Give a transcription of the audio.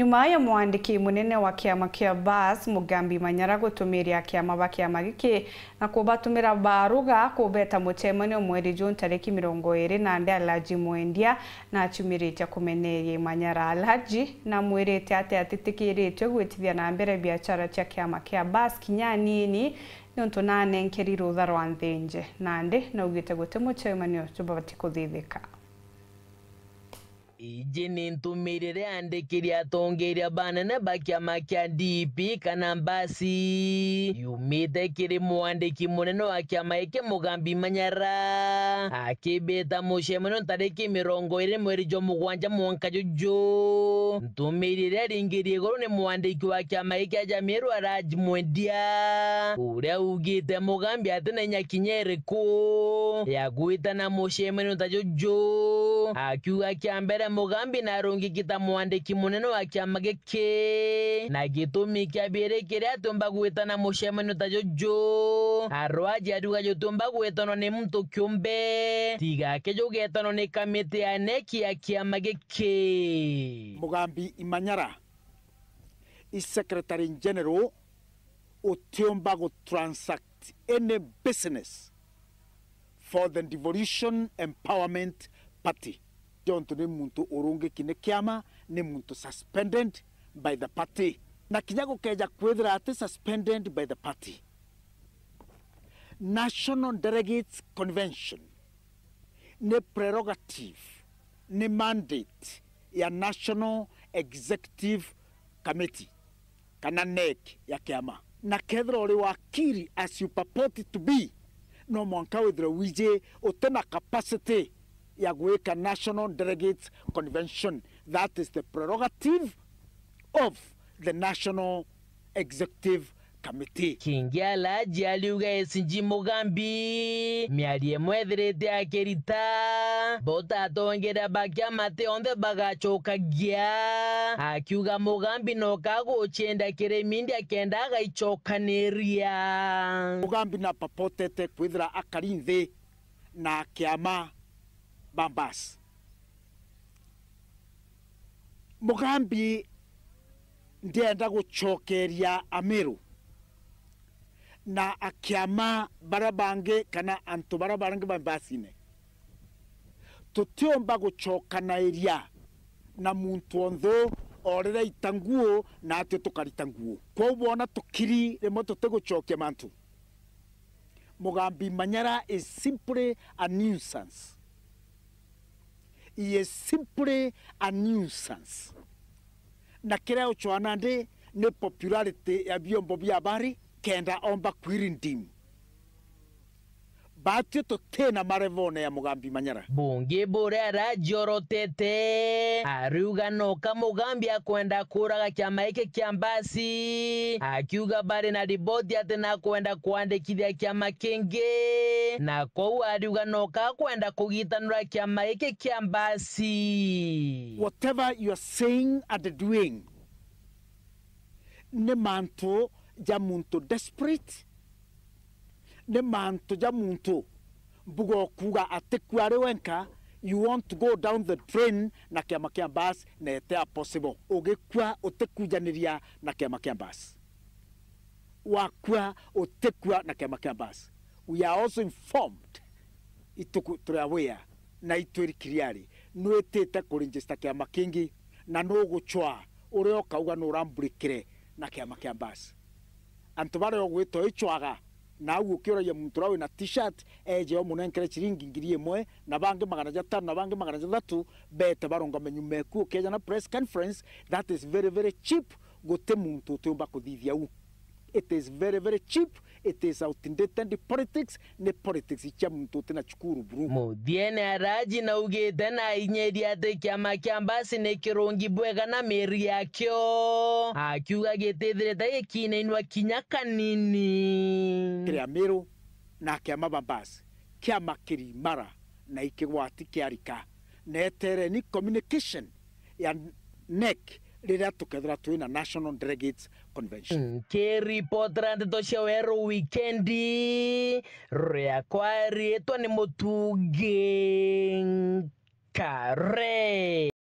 nyuma ya mwandiki munene wa kiama kia bas mugambi manyara gutumiria kiama ba kiama giki na kubatumira baruga kubeta mutemani mweri juni tariki mirongo iri na ndi alhaji mwendia na aciumirite kumeneria manyara alhaji na mwirite ati atitikiritwe gwitithia na mbere biachara cia kiama kia bas kinya ni nontu nanenkeri rutha rwa nthinje nandi naugite guti mutemani ucio babati kuthithika iji ni ntumĩrĩre andĩkĩri atongoria banene kiama kia DP kana mbasi yumite kiri mwandiki munene wa kiama iki mugambi manyara akibita mũcemanio tarĩki mĩrongo ĩrĩ mweri jo mũgwanja mwonka jojo ntumĩrĩre aringĩrie igũrũ nĩ mwandĩki wa kiama iki ajamirwa Raj Mwendia ũrĩa ugĩte mũgambi atĩ nĩ nyakinya ĩrĩkũ ya gwĩtana mũcemanio ta jojo akiuga kia mbere mugambi narungikita mwandiki munene wa kiama giki na gitumi kia bire kiria tumba kuitana ta utajojo arwaji aduga jotumba kuitanwa ni muntu kiumbe tiga kejo getanwa ni kamiti ya neki ya kiama giki mugambi imanyara isecretary general utiumba gutransact any business for the devolution empowerment party jonto nä må ntå å rå ngä ki suspended by the party na kinya gå kenja kwithira suspended by the party national delegates convention nä prerogative nä mandate ya national executive committee kana NEC ya kiama na kethira å wakiri as you purport to be no mwanka withire wije å capacity ya kuweka National delegate Convention. That is the prerogative of the National Executive kamiti kingia laji esinji mugambi miarie mwethirite akirita botatongera bakia mate onthe bagachokagia akiuga mugambi nokaguchenda kiremindi akenda agaichokaniria mugambi na papotete kwithira akari nthi na kiama bambasi mugambi ndienda guchokeria amiru na akiama bara bange kana antu bara bange bambasine tutiomba gucokanaeria na muntu onthu orera itanguo natwe tukarita nguo kwa ubona tukiri rimwe tutiguchokia mantu mugambi manyara is simply a nuisance is simply a nuisance na kira chwana ndi ni popularity ya vyombo vya habari kenda omba kwirindimu batuä tå tä na marevone ya må gambi manyara mbångä mbå rera njorotete aruga no ka må gambi akwenda kå raga kä ama gä kä kä ambasi akiuga barä na riboti atä na kwenda kwandä kithia kä ama kä ngä na kouo aruga no ka akwenda kå gitanå ra kä ama gä kä kä ambasi whatever you are saying and doing nä mantå ja muntu desperate ne mantu ja muntu bugo kuga atiku ari wenka you want to go down the train na kiama kia bus na a possible oge ugikua utikujaniria na kiama kia bus wa wakua utikua na kiama kia bus we are also informed ituku turawea na kiriari itwirikiriari nwitite kurinjista kiama kingi na no nuguchwa uria no rambrikire na kiama kia bus antu baria ugwitwa ichwaga nawe ukioragia muntu rawe na t-shirt eje o munenkere chiringi ngiri imwe na bangi magana jatano na bangi magana jathatu bete baronga menyu meku ukeja na press conference that is very very cheap gote muntu utiumba kuthithia u it is very very cheap it is outdated politics ne politics cha muntu tä chukuru bru mo diene araji na ugite na inyedi atä kiama kia mbasi nä kä bwega na meri yakyo akiuga gä teithä rä te gä kinainwa kinya kanini kä na kä ama bambasi kä mara na ikigwati gwati kä arika communication ya nek rä tukethira twä national delegates convention mm, kä ribotera ndeto cia werå wikendi rĩakwa rĩtwa ni mũtungi kare